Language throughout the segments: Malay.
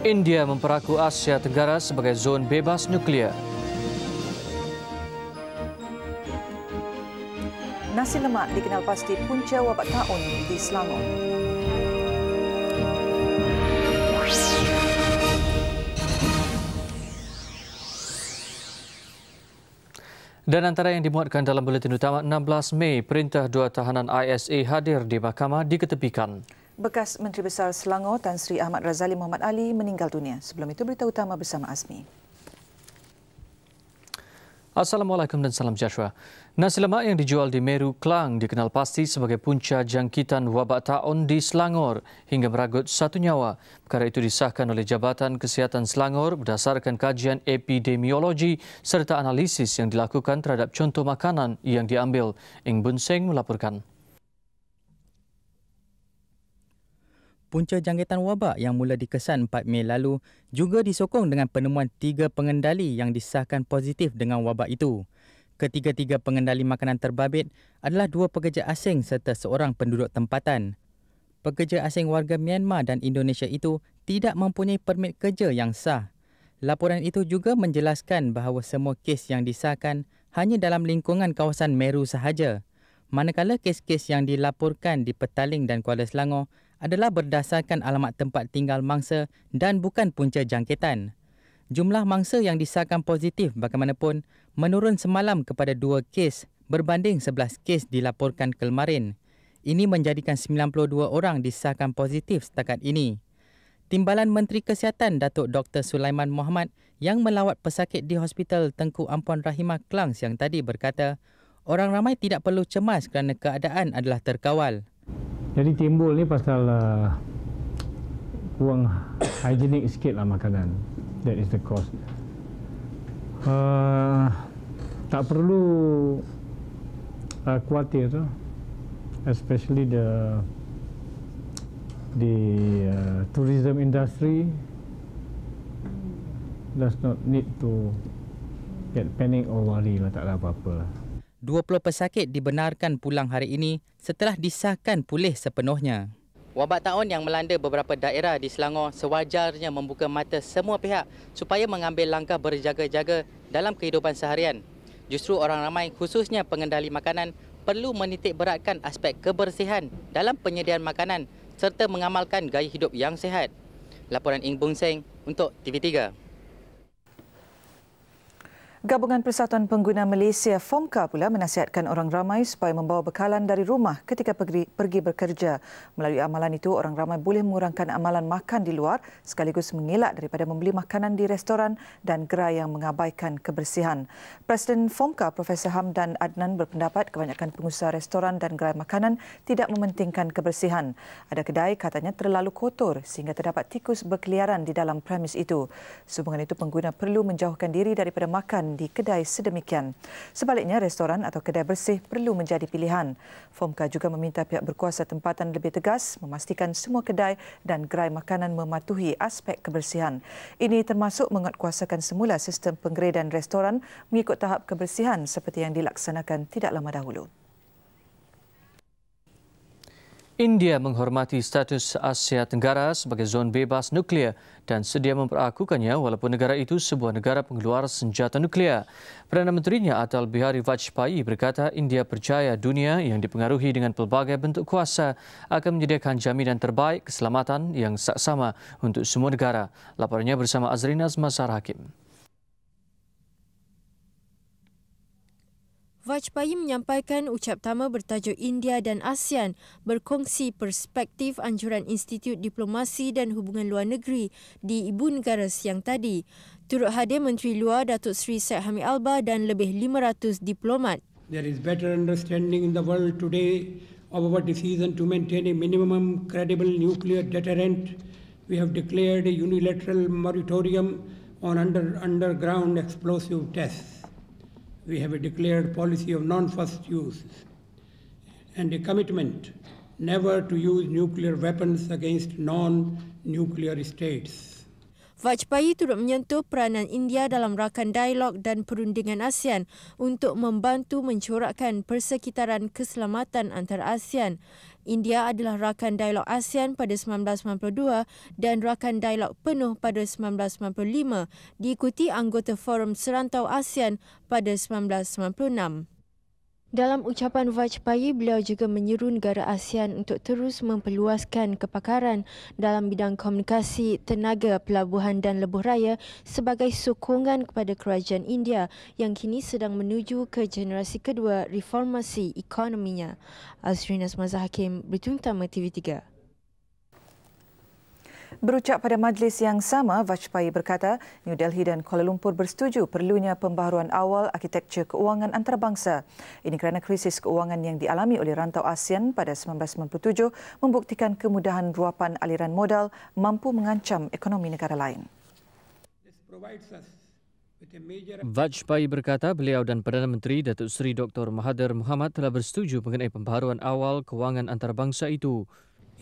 India memperaku Asia Tenggara sebagai zon bebas nuklear. Nasi lemak dikenal pasti punca wabak tahun di Selangor. Dan antara yang dimuatkan dalam buletin utama 16 Mei, perintah dua tahanan ISA hadir di mahkamah diketepikan. Bekas Menteri Besar Selangor Tan Sri Ahmad Razali Muhammad Ali meninggal dunia. Sebelum itu berita utama bersama Azmi. Assalamualaikum dan salam sejahtera. Nasi lemak yang dijual di Meru Klang dikenal pasti sebagai punca jangkitan wabak taun di Selangor hingga meragut satu nyawa. Perkara itu disahkan oleh Jabatan Kesihatan Selangor berdasarkan kajian epidemiologi serta analisis yang dilakukan terhadap contoh makanan yang diambil. Ing Bunseng melaporkan. punca jangkitan wabak yang mula dikesan 4 Mei lalu juga disokong dengan penemuan tiga pengendali yang disahkan positif dengan wabak itu. Ketiga-tiga pengendali makanan terbabit adalah dua pekerja asing serta seorang penduduk tempatan. Pekerja asing warga Myanmar dan Indonesia itu tidak mempunyai permit kerja yang sah. Laporan itu juga menjelaskan bahawa semua kes yang disahkan hanya dalam lingkungan kawasan Meru sahaja. Manakala kes-kes yang dilaporkan di Petaling dan Kuala Selangor adalah berdasarkan alamat tempat tinggal mangsa dan bukan punca jangkitan. Jumlah mangsa yang disahkan positif bagaimanapun menurun semalam kepada dua kes berbanding 11 kes dilaporkan kemarin. Ini menjadikan 92 orang disahkan positif setakat ini. Timbalan Menteri Kesihatan Datuk Dr. Sulaiman Mohamad yang melawat pesakit di Hospital Tengku Ampuan Rahimah Kelang siang tadi berkata, orang ramai tidak perlu cemas kerana keadaan adalah terkawal. Jadi timbul ni pasal uh, kurang hygienic sikit lah makanan. That is the cause. Uh, tak perlu uh, khawatir tu. Especially the the uh, tourism industry does not need to get panic or worry lah. Tak ada apa-apa lah. 20 pesakit dibenarkan pulang hari ini setelah disahkan pulih sepenuhnya. Wabak tahun yang melanda beberapa daerah di Selangor sewajarnya membuka mata semua pihak supaya mengambil langkah berjaga-jaga dalam kehidupan seharian. Justru orang ramai khususnya pengendali makanan perlu menitik beratkan aspek kebersihan dalam penyediaan makanan serta mengamalkan gaya hidup yang sehat. Laporan Ing Bung Seng untuk TV3. Gabungan Persatuan Pengguna Malaysia FOMCA pula menasihatkan orang ramai supaya membawa bekalan dari rumah ketika pergi, pergi bekerja. Melalui amalan itu, orang ramai boleh mengurangkan amalan makan di luar sekaligus mengelak daripada membeli makanan di restoran dan gerai yang mengabaikan kebersihan. Presiden FOMCA, Prof Hamdan Adnan berpendapat kebanyakan pengusaha restoran dan gerai makanan tidak mementingkan kebersihan. Ada kedai katanya terlalu kotor sehingga terdapat tikus berkeliaran di dalam premis itu. Sehubungan itu, pengguna perlu menjauhkan diri daripada makan di kedai sedemikian. Sebaliknya, restoran atau kedai bersih perlu menjadi pilihan. FOMCA juga meminta pihak berkuasa tempatan lebih tegas memastikan semua kedai dan gerai makanan mematuhi aspek kebersihan. Ini termasuk menguatkuasakan semula sistem penggeredan restoran mengikut tahap kebersihan seperti yang dilaksanakan tidak lama dahulu. India menghormati status Asia Tenggara sebagai zon bebas nuklear dan sedia memperakukannya walaupun negara itu sebuah negara pengeluar senjata nuklear. Perdana Menterinya Atal Bihari Vajpayee berkata India percaya dunia yang dipengaruhi dengan pelbagai bentuk kuasa akan menyediakan jaminan terbaik keselamatan yang sama untuk semua negara. Laporannya bersama Azrina Azmasar Hakim. Vajpayee menyampaikan ucap tama bertajuk India dan ASEAN berkongsi perspektif anjuran Institut Diplomasi dan Hubungan Luar Negeri di Ibu Negara siang tadi. Turut hadir Menteri Luar Datuk Seri Syed Hamid Alba dan lebih 500 diplomat. There is better understanding in the world today of our decision to maintain a minimum credible nuclear deterrent. We have declared a unilateral moratorium on under, underground explosive tests. we have a declared policy of non-first use and a commitment never to use nuclear weapons against non-nuclear states. Vajpayee turut menyentuh peranan India dalam rakan dialog dan perundingan ASEAN untuk membantu mencorakkan persekitaran keselamatan antara ASEAN. India adalah rakan dialog ASEAN pada 1992 dan rakan dialog penuh pada 1995 diikuti anggota Forum Serantau ASEAN pada 1996. Dalam ucapan Vajpayee, beliau juga menyeru negara ASEAN untuk terus memperluaskan kepakaran dalam bidang komunikasi, tenaga, pelabuhan dan lebuh raya sebagai sokongan kepada kerajaan India yang kini sedang menuju ke generasi kedua reformasi ekonominya. Azrina Smaza Hakim, Berita Utama TV3. Berucap pada majlis yang sama, Vajpayee berkata New Delhi dan Kuala Lumpur bersetuju perlunya pembaharuan awal arkitektur keuangan antarabangsa. Ini kerana krisis keuangan yang dialami oleh rantau ASEAN pada 1997 membuktikan kemudahan ruapan aliran modal mampu mengancam ekonomi negara lain. Vajpayee berkata beliau dan Perdana Menteri Datuk Seri Dr. Mahathir Mohamad telah bersetuju mengenai pembaharuan awal kewangan antarabangsa itu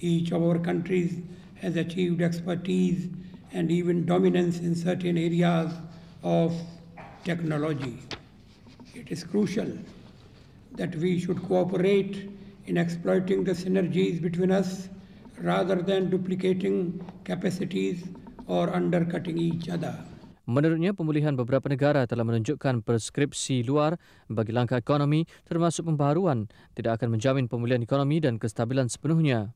each of our countries has achieved expertise and even dominance in certain areas of technology. It is crucial that we should cooperate in exploiting the synergies between us rather than duplicating capacities or undercutting each other. Menurutnya, pemulihan beberapa negara telah menunjukkan preskripsi luar bagi langkah ekonomi termasuk pembaharuan tidak akan menjamin pemulihan ekonomi dan kestabilan sepenuhnya.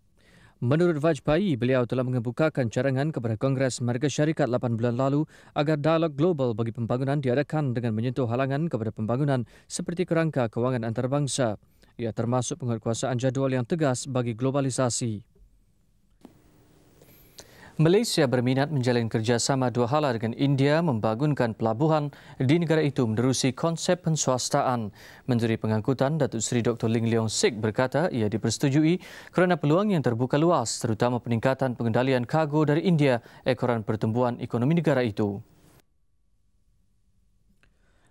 Menurut Vajpayee, beliau telah mengembukakan carangan kepada Kongres Amerika Syarikat 8 bulan lalu agar dialog global bagi pembangunan diadakan dengan menyentuh halangan kepada pembangunan seperti kerangka kewangan antarabangsa. Ia termasuk penguatkuasaan jadual yang tegas bagi globalisasi. Malaysia berminat menjalin kerjasama dua hala dengan India membangunkan pelabuhan di negara itu menerusi konsep penswastaan. Menteri Pengangkutan Datuk Seri Dr. Ling Leong Sik berkata ia dipersetujui kerana peluang yang terbuka luas terutama peningkatan pengendalian kargo dari India ekoran pertumbuhan ekonomi negara itu.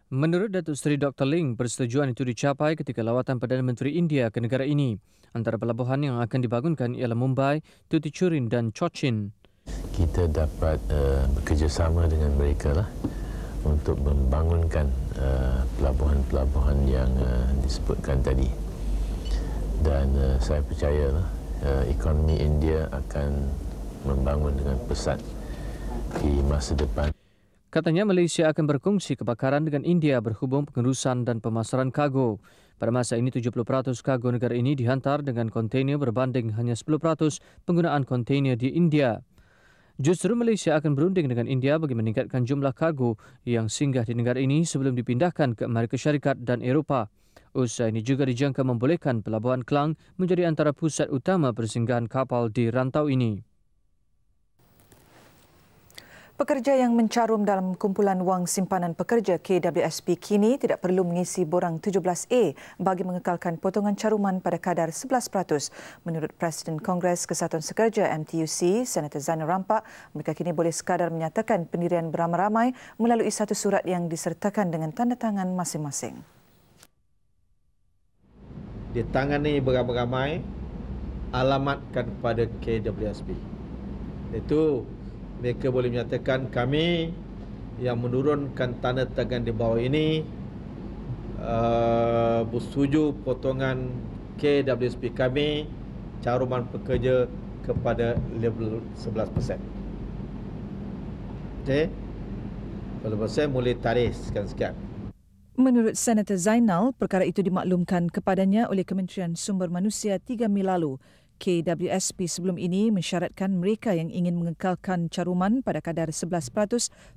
Menurut Datuk Seri Dr. Ling, persetujuan itu dicapai ketika lawatan Perdana Menteri India ke negara ini. Antara pelabuhan yang akan dibangunkan ialah Mumbai, Tuticorin dan Cochin kita dapat uh, bekerjasama dengan mereka lah untuk membangunkan eh, pelabuhan-pelabuhan yang uh, disebutkan tadi dan uh, saya percaya uh, ekonomi India akan membangun dengan pesat di masa depan. Katanya Malaysia akan berkongsi kebakaran dengan India berhubung pengurusan dan pemasaran kargo. Pada masa ini 70% kargo negara ini dihantar dengan kontainer berbanding hanya 10% penggunaan kontainer di India. Justru Malaysia akan berunding dengan India bagi meningkatkan jumlah kargo yang singgah di negara ini sebelum dipindahkan ke Amerika Syarikat dan Eropah. Usaha ini juga dijangka membolehkan pelabuhan Kelang menjadi antara pusat utama persinggahan kapal di rantau ini. Pekerja yang mencarum dalam kumpulan wang simpanan pekerja KWSP kini tidak perlu mengisi borang 17A bagi mengekalkan potongan caruman pada kadar 11%. Menurut Presiden Kongres Kesatuan Sekerja MTUC, Senator Zainal Rampak, mereka kini boleh sekadar menyatakan pendirian beramai-ramai melalui satu surat yang disertakan dengan tanda tangan masing-masing. Dia tangan ini beramai-ramai alamatkan kepada KWSP. Itu mereka boleh menyatakan kami yang menurunkan tanda tangan di bawah ini uh, bersetuju potongan KWSP kami caruman pekerja kepada level 11% Okey. Kalau pasal mulai tarikh sekian sekian. Menurut Senator Zainal, perkara itu dimaklumkan kepadanya oleh Kementerian Sumber Manusia 3 Mei lalu. KWSP sebelum ini mensyaratkan mereka yang ingin mengekalkan caruman pada kadar 11%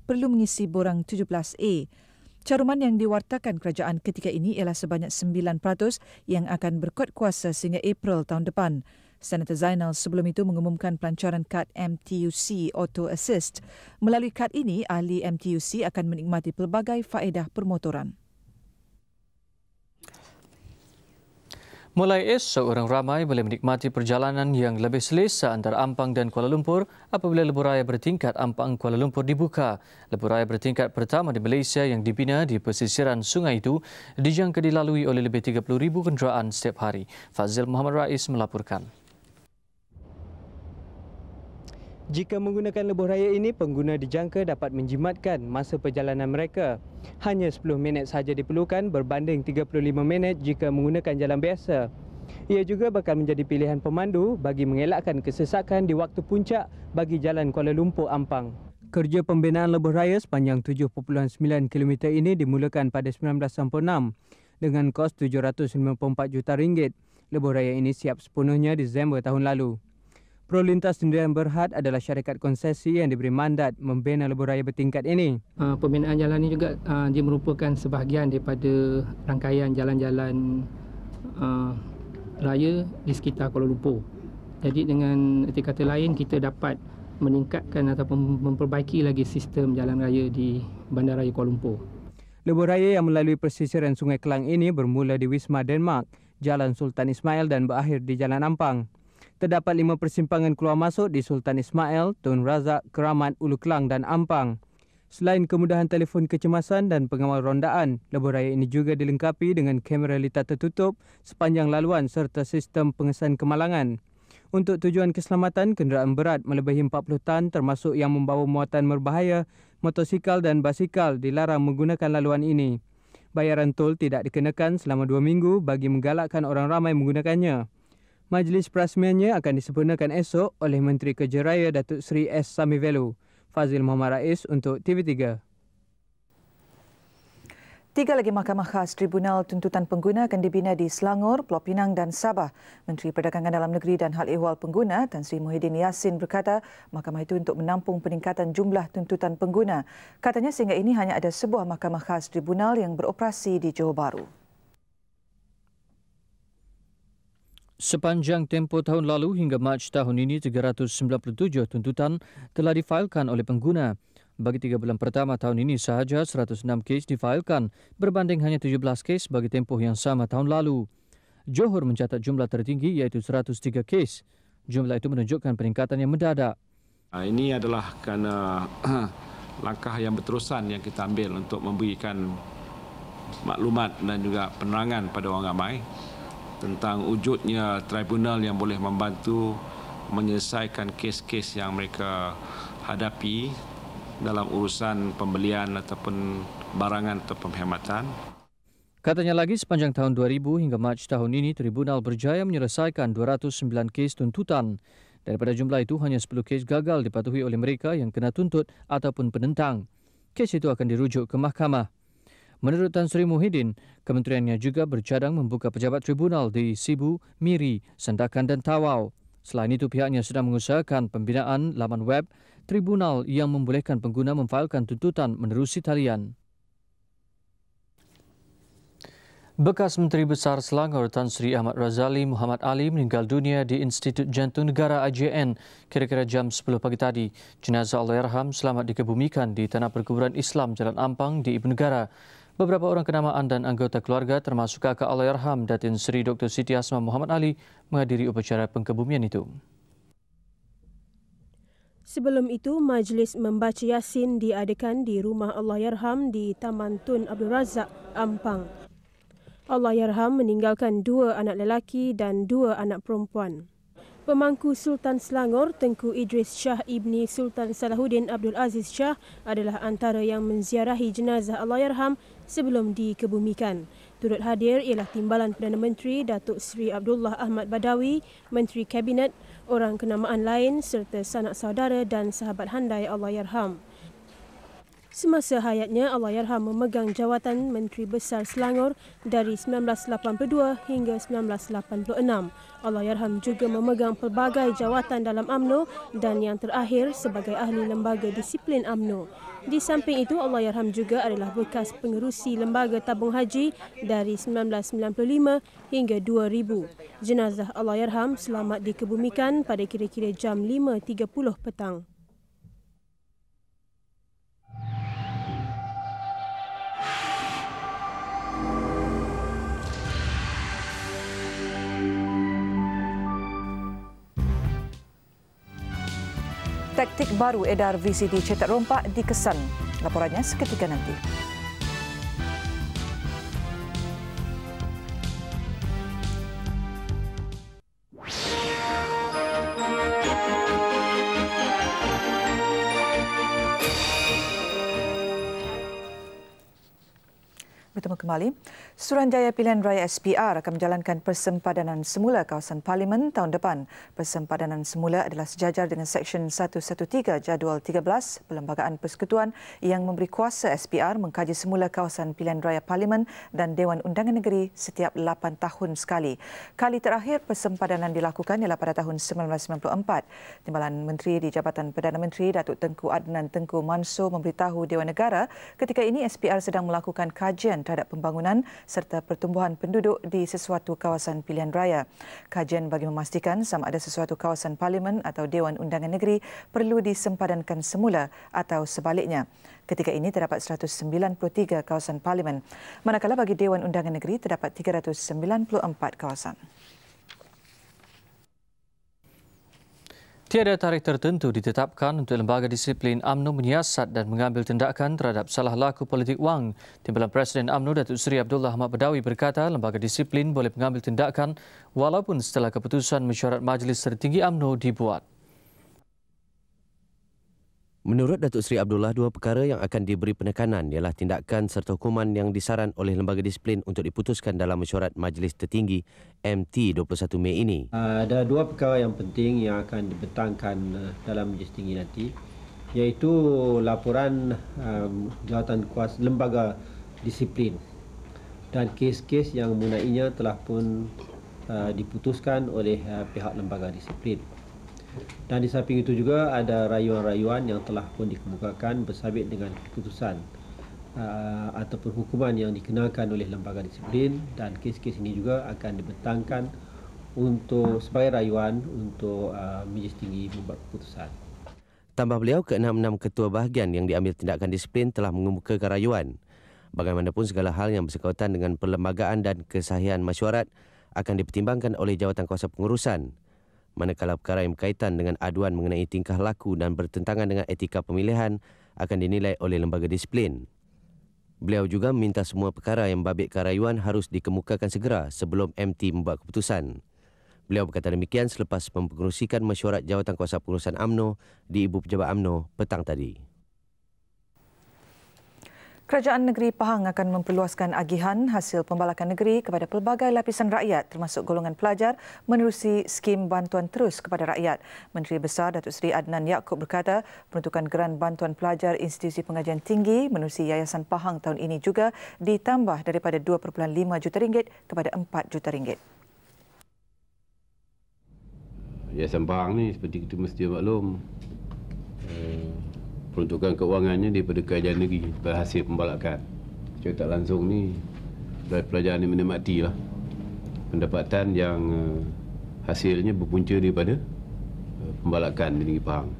perlu mengisi borang 17A. Caruman yang diwartakan kerajaan ketika ini ialah sebanyak 9% yang akan berkuat kuasa sehingga April tahun depan. Senator Zainal sebelum itu mengumumkan pelancaran kad MTUC Auto Assist. Melalui kad ini, ahli MTUC akan menikmati pelbagai faedah permotoran. Mulai esok, orang ramai boleh menikmati perjalanan yang lebih selesa antara Ampang dan Kuala Lumpur apabila lebuh bertingkat Ampang Kuala Lumpur dibuka. Lebuh bertingkat pertama di Malaysia yang dibina di pesisiran sungai itu dijangka dilalui oleh lebih 30,000 kenderaan setiap hari. Fazil Muhammad Rais melaporkan. Jika menggunakan lebuh raya ini, pengguna dijangka dapat menjimatkan masa perjalanan mereka. Hanya 10 minit sahaja diperlukan berbanding 35 minit jika menggunakan jalan biasa. Ia juga bakal menjadi pilihan pemandu bagi mengelakkan kesesakan di waktu puncak bagi jalan Kuala Lumpur Ampang. Kerja pembinaan lebuh raya sepanjang 7.9 km ini dimulakan pada 1966 dengan kos 794 juta ringgit. Lebuh raya ini siap sepenuhnya Disember tahun lalu. Prolintas Sdn Berhad adalah syarikat konsesi yang diberi mandat membina lebuh raya bertingkat ini. Ah, pembinaan jalan ini juga ah, dia merupakan sebahagian daripada rangkaian jalan-jalan ah, raya di sekitar Kuala Lumpur. Jadi dengan erti kata lain kita dapat meningkatkan atau memperbaiki lagi sistem jalan raya di Bandaraya Kuala Lumpur. Lebuh raya yang melalui persisiran Sungai Kelang ini bermula di Wisma Denmark, Jalan Sultan Ismail dan berakhir di Jalan Ampang terdapat lima persimpangan keluar masuk di Sultan Ismail, Tun Razak, Keramat, Ulu Kelang dan Ampang. Selain kemudahan telefon kecemasan dan pengawal rondaan, lebuh raya ini juga dilengkapi dengan kamera litar tertutup sepanjang laluan serta sistem pengesan kemalangan. Untuk tujuan keselamatan, kenderaan berat melebihi 40 tan termasuk yang membawa muatan berbahaya, motosikal dan basikal dilarang menggunakan laluan ini. Bayaran tol tidak dikenakan selama dua minggu bagi menggalakkan orang ramai menggunakannya. Majlis perasmiannya akan disempurnakan esok oleh Menteri Kerja Raya Datuk Seri S. Samivelu. Fazil Muhammad Rais untuk TV3. Tiga lagi mahkamah khas Tribunal Tuntutan Pengguna akan dibina di Selangor, Pulau Pinang dan Sabah. Menteri Perdagangan Dalam Negeri dan Hal Ehwal Pengguna Tan Sri Muhyiddin Yassin berkata mahkamah itu untuk menampung peningkatan jumlah tuntutan pengguna. Katanya sehingga ini hanya ada sebuah mahkamah khas tribunal yang beroperasi di Johor Bahru. Sepanjang tempoh tahun lalu hingga Mac tahun ini, 397 tuntutan telah difailkan oleh pengguna. Bagi tiga bulan pertama tahun ini sahaja, 106 kes difailkan berbanding hanya 17 kes bagi tempoh yang sama tahun lalu. Johor mencatat jumlah tertinggi iaitu 103 kes. Jumlah itu menunjukkan peningkatan yang mendadak. Ini adalah kerana langkah yang berterusan yang kita ambil untuk memberikan maklumat dan juga penerangan pada orang ramai tentang wujudnya tribunal yang boleh membantu menyelesaikan kes-kes yang mereka hadapi dalam urusan pembelian ataupun barangan atau pemhematan. Katanya lagi sepanjang tahun 2000 hingga Mac tahun ini tribunal berjaya menyelesaikan 209 kes tuntutan. Daripada jumlah itu hanya 10 kes gagal dipatuhi oleh mereka yang kena tuntut ataupun penentang. Kes itu akan dirujuk ke mahkamah. Menurut Tan Sri Muhyiddin, kementeriannya juga bercadang membuka pejabat tribunal di Sibu, Miri, Sendakan dan Tawau. Selain itu, pihaknya sedang mengusahakan pembinaan laman web tribunal yang membolehkan pengguna memfailkan tuntutan menerusi talian. Bekas Menteri Besar Selangor Tan Sri Ahmad Razali Muhammad Ali meninggal dunia di Institut Jantung Negara IJN kira-kira jam 10 pagi tadi. Jenazah Allahyarham selamat dikebumikan di Tanah Perkuburan Islam Jalan Ampang di Ibu Negara. Beberapa orang kenamaan dan anggota keluarga termasuk kakak Allahyarham Datin Seri Dr. Siti Asma Muhammad Ali menghadiri upacara pengkebumian itu. Sebelum itu, majlis membaca Yasin diadakan di rumah Allahyarham di Taman Tun Abdul Razak, Ampang. Allahyarham meninggalkan dua anak lelaki dan dua anak perempuan. Pemangku Sultan Selangor Tengku Idris Shah Ibni Sultan Salahuddin Abdul Aziz Shah adalah antara yang menziarahi jenazah Allahyarham sebelum dikebumikan. Turut hadir ialah Timbalan Perdana Menteri Datuk Seri Abdullah Ahmad Badawi, Menteri Kabinet, orang kenamaan lain serta sanak saudara dan sahabat handai Allahyarham semasa hayatnya Allahyarham memegang jawatan Menteri Besar Selangor dari 1982 hingga 1986. Allahyarham juga memegang pelbagai jawatan dalam AMNO dan yang terakhir sebagai ahli lembaga disiplin AMNO. Di samping itu, Allahyarham juga adalah bekas pengerusi lembaga tabung haji dari 1995 hingga 2000. Jenazah Allahyarham selamat dikebumikan pada kira-kira jam 5.30 petang. taktik baru edar VCD cetak rompak dikesan. Laporannya seketika nanti. bertemu kembali. Suruhanjaya Pilihan Raya SPR akan menjalankan persempadanan semula kawasan Parlimen tahun depan. Persempadanan semula adalah sejajar dengan Seksyen 113 Jadual 13 Perlembagaan Persekutuan yang memberi kuasa SPR mengkaji semula kawasan Pilihan Raya Parlimen dan Dewan Undangan Negeri setiap 8 tahun sekali. Kali terakhir persempadanan dilakukan ialah pada tahun 1994. Timbalan Menteri di Jabatan Perdana Menteri Datuk Tengku Adnan Tengku Mansur memberitahu Dewan Negara ketika ini SPR sedang melakukan kajian terhadap terhadap pembangunan serta pertumbuhan penduduk di sesuatu kawasan pilihan raya. Kajian bagi memastikan sama ada sesuatu kawasan parlimen atau Dewan Undangan Negeri perlu disempadankan semula atau sebaliknya. Ketika ini terdapat 193 kawasan parlimen. Manakala bagi Dewan Undangan Negeri terdapat 394 kawasan. Tiada tarikh tertentu ditetapkan untuk lembaga disiplin UMNO menyiasat dan mengambil tindakan terhadap salah laku politik wang. Timbalan Presiden UMNO Datuk Seri Abdullah Ahmad Badawi berkata lembaga disiplin boleh mengambil tindakan walaupun setelah keputusan mesyuarat Majlis Tertinggi UMNO dibuat. Menurut Datuk Seri Abdullah, dua perkara yang akan diberi penekanan ialah tindakan serta hukuman yang disaran oleh lembaga disiplin untuk diputuskan dalam mesyuarat Majlis Tertinggi MT 21 Mei ini. Ah, ada dua perkara yang penting yang akan dibetangkan ah, dalam Majlis Tertinggi nanti iaitu laporan um, jawatan kuasa lembaga disiplin dan kes-kes yang mengenainya telah pun uh, diputuskan oleh uh, pihak lembaga disiplin. Dan di samping itu juga ada rayuan-rayuan yang telah pun dikemukakan bersabit dengan keputusan uh, ataupun hukuman yang dikenakan oleh lembaga disiplin dan kes-kes ini juga akan dibentangkan untuk sebagai rayuan untuk uh, majlis tinggi membuat keputusan. Tambah beliau, ke enam ketua bahagian yang diambil tindakan disiplin telah mengemukakan rayuan. Bagaimanapun segala hal yang bersekutuan dengan perlembagaan dan kesahian masyarakat akan dipertimbangkan oleh jawatan kuasa pengurusan manakala perkara yang berkaitan dengan aduan mengenai tingkah laku dan bertentangan dengan etika pemilihan akan dinilai oleh lembaga disiplin. Beliau juga meminta semua perkara yang babik karayuan harus dikemukakan segera sebelum MT membuat keputusan. Beliau berkata demikian selepas mempengerusikan mesyuarat jawatan kuasa pengurusan AMNO di Ibu Pejabat AMNO petang tadi. Kerajaan Negeri Pahang akan memperluaskan agihan hasil pembalakan negeri kepada pelbagai lapisan rakyat termasuk golongan pelajar menerusi skim bantuan terus kepada rakyat. Menteri Besar Datuk Seri Adnan Yaakob berkata, peruntukan geran bantuan pelajar institusi pengajian tinggi menerusi Yayasan Pahang tahun ini juga ditambah daripada 2.5 juta ringgit kepada 4 juta ringgit. Yayasan Pahang ni seperti kita mesti maklum, eh, peruntukan kewangannya daripada kerajaan negeri berhasil pembalakan. Secara tak langsung ni pelajar ini menikmati lah pendapatan yang eh, hasilnya berpunca daripada eh, pembalakan di negeri Pahang.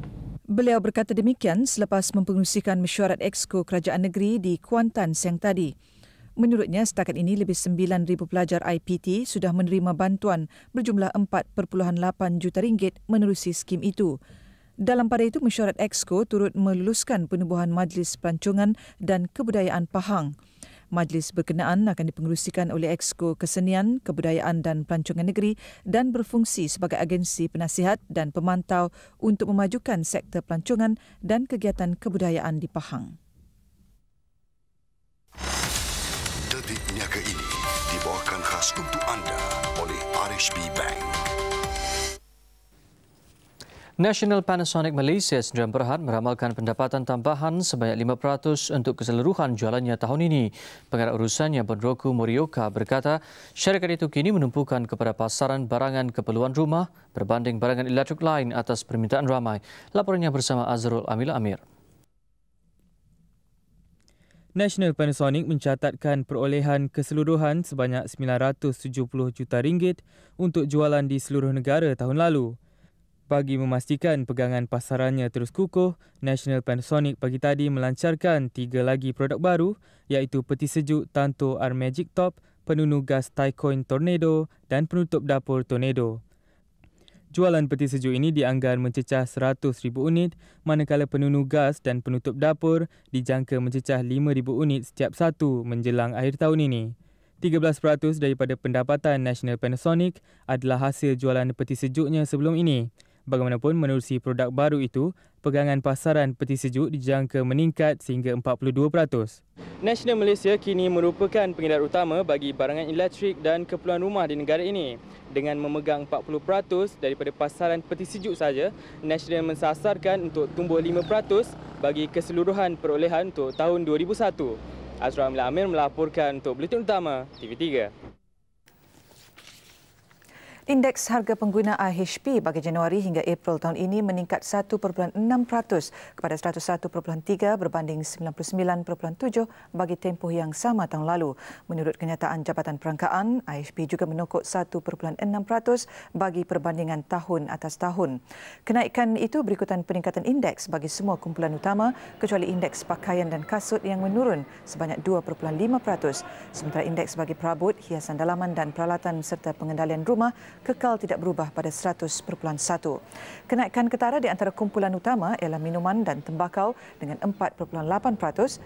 Beliau berkata demikian selepas mempengusikan mesyuarat Exco Kerajaan Negeri di Kuantan siang tadi. Menurutnya, setakat ini lebih 9,000 pelajar IPT sudah menerima bantuan berjumlah 4.8 juta ringgit menerusi skim itu. Dalam pada itu, mesyuarat EXCO turut meluluskan penubuhan Majlis Pelancongan dan Kebudayaan Pahang. Majlis berkenaan akan dipengerusikan oleh EXCO Kesenian, Kebudayaan dan Pelancongan Negeri dan berfungsi sebagai agensi penasihat dan pemantau untuk memajukan sektor pelancongan dan kegiatan kebudayaan di Pahang. Detik niaga ini dibawakan khas untuk anda oleh RHB Bank. National Panasonic Malaysia Sdn Berhad meramalkan pendapatan tambahan sebanyak 5% untuk keseluruhan jualannya tahun ini. Pengarah urusannya Bodroku Morioka berkata, syarikat itu kini menumpukan kepada pasaran barangan keperluan rumah berbanding barangan elektrik lain atas permintaan ramai. Laporannya bersama Azrul Amil Amir. National Panasonic mencatatkan perolehan keseluruhan sebanyak 970 juta ringgit untuk jualan di seluruh negara tahun lalu. Bagi memastikan pegangan pasarannya terus kukuh, National Panasonic pagi tadi melancarkan tiga lagi produk baru iaitu peti sejuk Tanto R Magic Top, penunu gas Tycoin Tornado dan penutup dapur Tornado. Jualan peti sejuk ini dianggar mencecah 100,000 unit, manakala penunu gas dan penutup dapur dijangka mencecah 5,000 unit setiap satu menjelang akhir tahun ini. 13% daripada pendapatan National Panasonic adalah hasil jualan peti sejuknya sebelum ini. Bagaimanapun menerusi produk baru itu, pegangan pasaran peti sejuk dijangka meningkat sehingga 42%. National Malaysia kini merupakan pengedar utama bagi barangan elektrik dan keperluan rumah di negara ini. Dengan memegang 40% daripada pasaran peti sejuk saja, National mensasarkan untuk tumbuh 5% bagi keseluruhan perolehan untuk tahun 2001. Azra Amir melaporkan untuk Bulletin Utama TV3. Indeks harga pengguna IHP bagi Januari hingga April tahun ini meningkat 1.6% kepada 101.3 berbanding 99.7 bagi tempoh yang sama tahun lalu. Menurut kenyataan Jabatan Perangkaan, IHP juga menokok 1.6% bagi perbandingan tahun atas tahun. Kenaikan itu berikutan peningkatan indeks bagi semua kumpulan utama kecuali indeks pakaian dan kasut yang menurun sebanyak 2.5% sementara indeks bagi perabot, hiasan dalaman dan peralatan serta pengendalian rumah kekal tidak berubah pada 100.1. Kenaikan ketara di antara kumpulan utama ialah minuman dan tembakau dengan 4.8%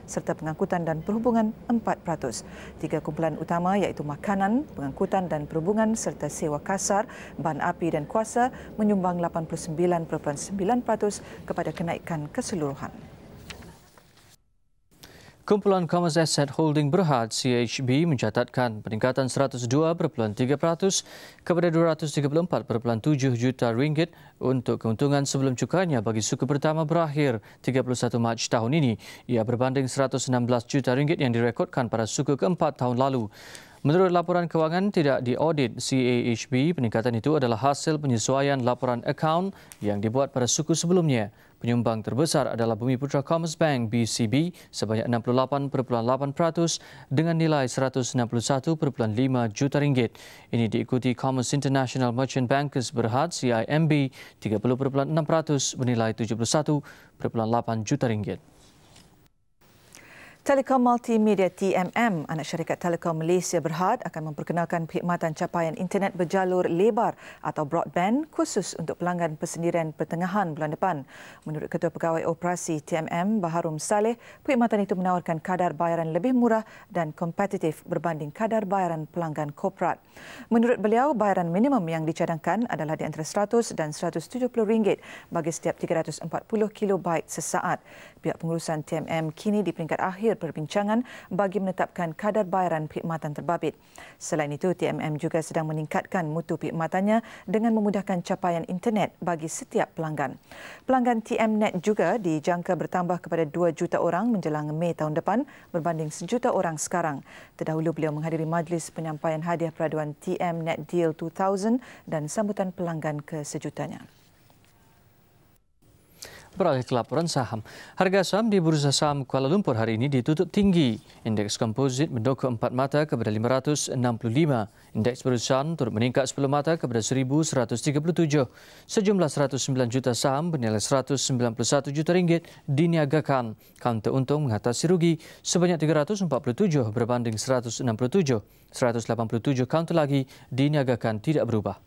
serta pengangkutan dan perhubungan 4%. Tiga kumpulan utama iaitu makanan, pengangkutan dan perhubungan serta sewa kasar, ban api dan kuasa menyumbang 89.9% kepada kenaikan keseluruhan. Kumpulan Commerce Asset Holding Berhad CHB mencatatkan peningkatan 102.3% kepada 234.7 juta ringgit untuk keuntungan sebelum cukainya bagi suku pertama berakhir 31 Mac tahun ini. Ia berbanding 116 juta ringgit yang direkodkan pada suku keempat tahun lalu. Menurut laporan kewangan tidak diaudit CHB peningkatan itu adalah hasil penyesuaian laporan akaun yang dibuat pada suku sebelumnya. Penyumbang terbesar adalah Bumi Putra Commerce Bank BCB sebanyak 68.8% dengan nilai 161.5 juta ringgit. Ini diikuti Commerce International Merchant Bankers Berhad CIMB 30.6% bernilai 71.8 juta ringgit. Telekom Multimedia TMM anak syarikat Telekom Malaysia Berhad akan memperkenalkan perkhidmatan capaian internet berjalur lebar atau broadband khusus untuk pelanggan persendirian pertengahan bulan depan. Menurut Ketua Pegawai Operasi TMM Baharum Saleh, perkhidmatan itu menawarkan kadar bayaran lebih murah dan kompetitif berbanding kadar bayaran pelanggan korporat. Menurut beliau, bayaran minimum yang dicadangkan adalah di antara RM100 dan RM170 bagi setiap 340 kilobyte sesaat. Pihak pengurusan TMM kini di peringkat akhir perbincangan bagi menetapkan kadar bayaran perkhidmatan terbabit. Selain itu, TMM juga sedang meningkatkan mutu perkhidmatannya dengan memudahkan capaian internet bagi setiap pelanggan. Pelanggan TMnet juga dijangka bertambah kepada 2 juta orang menjelang Mei tahun depan berbanding sejuta orang sekarang. Terdahulu beliau menghadiri majlis penyampaian hadiah peraduan TMnet Deal 2000 dan sambutan pelanggan ke sejutanya. Beralih ke laporan saham. Harga saham di Bursa Saham Kuala Lumpur hari ini ditutup tinggi. Indeks komposit mendoko empat mata kepada 565. Indeks perusahaan turut meningkat 10 mata kepada 1137. Sejumlah 109 juta saham bernilai 191 juta ringgit diniagakan. Kaunter untung mengatasi rugi sebanyak 347 berbanding 167. 187 kaunter lagi diniagakan tidak berubah.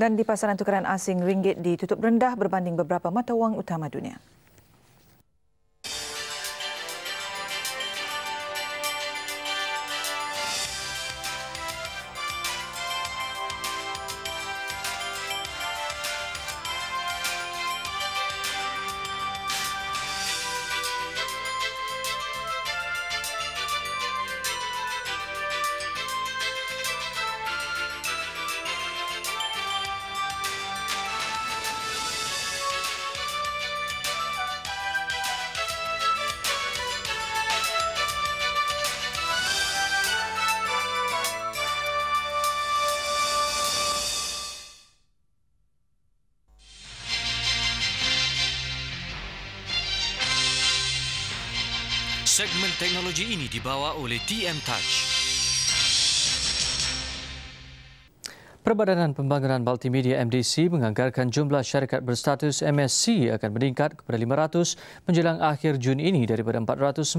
dan di pasaran tukaran asing ringgit ditutup rendah berbanding beberapa mata wang utama dunia. segmen teknologi ini dibawa oleh TM Touch. Perbadanan Pembangunan Multimedia MDC menganggarkan jumlah syarikat berstatus MSC akan meningkat kepada 500 menjelang akhir Jun ini daripada 492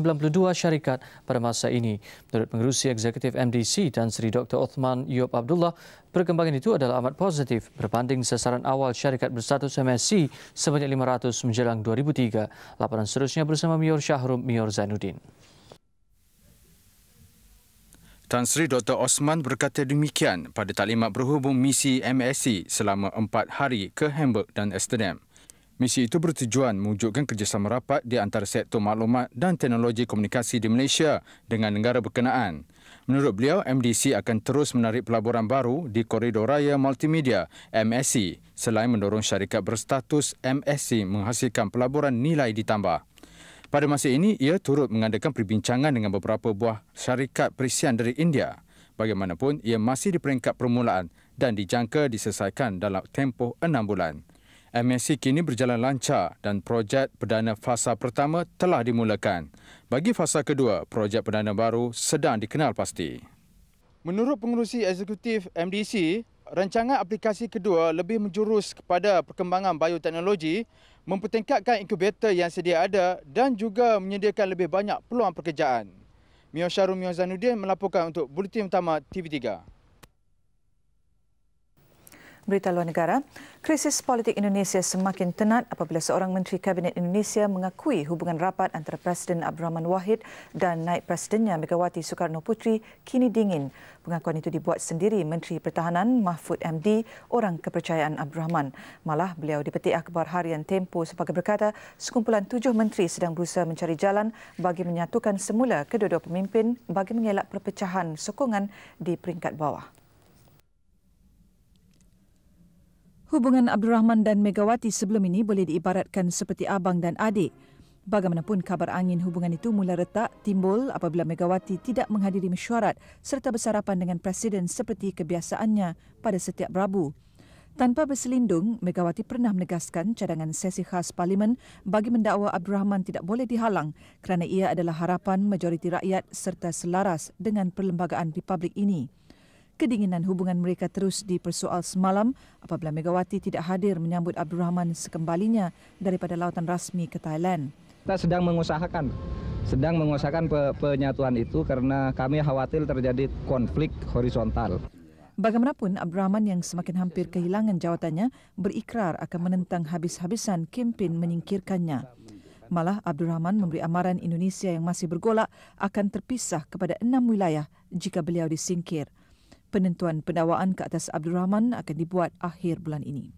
syarikat pada masa ini. Menurut pengurusi eksekutif MDC Tan Sri Dr. Othman Yop Abdullah, perkembangan itu adalah amat positif berbanding sasaran awal syarikat berstatus MSC sebanyak 500 menjelang 2003. Laporan seterusnya bersama Mior Syahrum Mior Zainuddin. Tan Sri Dr. Osman berkata demikian pada taklimat berhubung misi MSC selama empat hari ke Hamburg dan Amsterdam. Misi itu bertujuan mewujudkan kerjasama rapat di antara sektor maklumat dan teknologi komunikasi di Malaysia dengan negara berkenaan. Menurut beliau, MDC akan terus menarik pelaburan baru di koridor raya multimedia MSC selain mendorong syarikat berstatus MSC menghasilkan pelaburan nilai ditambah. Pada masa ini, ia turut mengadakan perbincangan dengan beberapa buah syarikat perisian dari India. Bagaimanapun, ia masih di peringkat permulaan dan dijangka diselesaikan dalam tempoh enam bulan. MSC kini berjalan lancar dan projek perdana fasa pertama telah dimulakan. Bagi fasa kedua, projek perdana baru sedang dikenal pasti. Menurut pengurusi eksekutif MDC, rancangan aplikasi kedua lebih menjurus kepada perkembangan bioteknologi mempertingkatkan inkubator yang sedia ada dan juga menyediakan lebih banyak peluang pekerjaan. Mio Syarum Mio Zanudin melaporkan untuk Bulletin Utama TV3 berita luar negara. Krisis politik Indonesia semakin tenat apabila seorang menteri kabinet Indonesia mengakui hubungan rapat antara Presiden Abdurrahman Wahid dan naib presidennya Megawati Soekarno Putri kini dingin. Pengakuan itu dibuat sendiri Menteri Pertahanan Mahfud MD, orang kepercayaan Abdurrahman. Malah beliau dipetik akhbar harian Tempo sebagai berkata, sekumpulan tujuh menteri sedang berusaha mencari jalan bagi menyatukan semula kedua-dua pemimpin bagi mengelak perpecahan sokongan di peringkat bawah. Hubungan Abdul Rahman dan Megawati sebelum ini boleh diibaratkan seperti abang dan adik. Bagaimanapun kabar angin hubungan itu mula retak timbul apabila Megawati tidak menghadiri mesyuarat serta bersarapan dengan presiden seperti kebiasaannya pada setiap Rabu. Tanpa berselindung, Megawati pernah menegaskan cadangan sesi khas parlimen bagi mendakwa Abdul Rahman tidak boleh dihalang kerana ia adalah harapan majoriti rakyat serta selaras dengan perlembagaan republik ini kedinginan hubungan mereka terus dipersoal semalam apabila Megawati tidak hadir menyambut Abdul Rahman sekembalinya daripada lautan rasmi ke Thailand. Kita sedang mengusahakan, sedang mengusahakan penyatuan itu kerana kami khawatir terjadi konflik horizontal. Bagaimanapun, Abdul Rahman yang semakin hampir kehilangan jawatannya berikrar akan menentang habis-habisan kempen menyingkirkannya. Malah Abdul Rahman memberi amaran Indonesia yang masih bergolak akan terpisah kepada enam wilayah jika beliau disingkir penentuan pendawaan ke atas Abdul Rahman akan dibuat akhir bulan ini.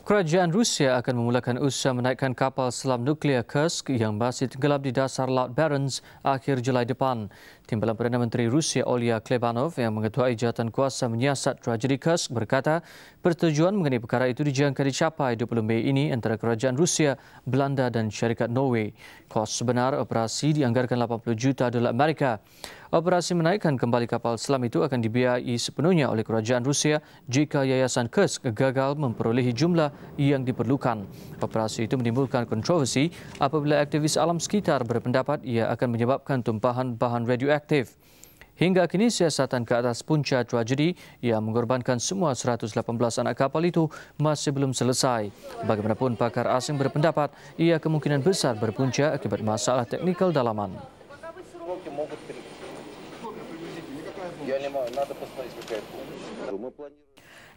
Kerajaan Rusia akan memulakan usaha menaikkan kapal selam nuklear Kursk yang masih tenggelam di dasar Laut Barents akhir Julai depan. Timbalan Perdana Menteri Rusia Olya Klebanov yang mengetuai jawatan kuasa menyiasat tragedi Kursk berkata pertujuan mengenai perkara itu dijangka dicapai 20 Mei ini antara kerajaan Rusia, Belanda dan syarikat Norway. Kos sebenar operasi dianggarkan 80 juta dolar Amerika. Operasi menaikkan kembali kapal selam itu akan dibiayai sepenuhnya oleh kerajaan Rusia jika Yayasan Kursk gagal memperolehi jumlah yang diperlukan. Operasi itu menimbulkan kontroversi apabila aktivis alam sekitar berpendapat ia akan menyebabkan tumpahan bahan radioaktif reaktif. Hingga kini siasatan ke atas punca tragedi yang mengorbankan semua 118 anak kapal itu masih belum selesai. Bagaimanapun pakar asing berpendapat, ia kemungkinan besar berpunca akibat masalah teknikal dalaman. Я не знаю, надо посмотреть, какая это.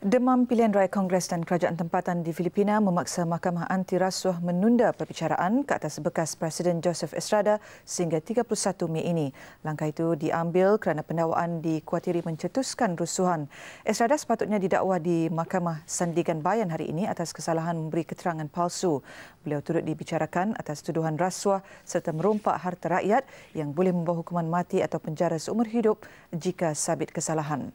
Demam pilihan raya Kongres dan Kerajaan Tempatan di Filipina memaksa Mahkamah Anti Rasuah menunda perbicaraan ke atas bekas Presiden Joseph Estrada sehingga 31 Mei ini. Langkah itu diambil kerana pendakwaan dikuatiri mencetuskan rusuhan. Estrada sepatutnya didakwa di Mahkamah Sandigan Bayan hari ini atas kesalahan memberi keterangan palsu. Beliau turut dibicarakan atas tuduhan rasuah serta merompak harta rakyat yang boleh membawa hukuman mati atau penjara seumur hidup jika sabit kesalahan.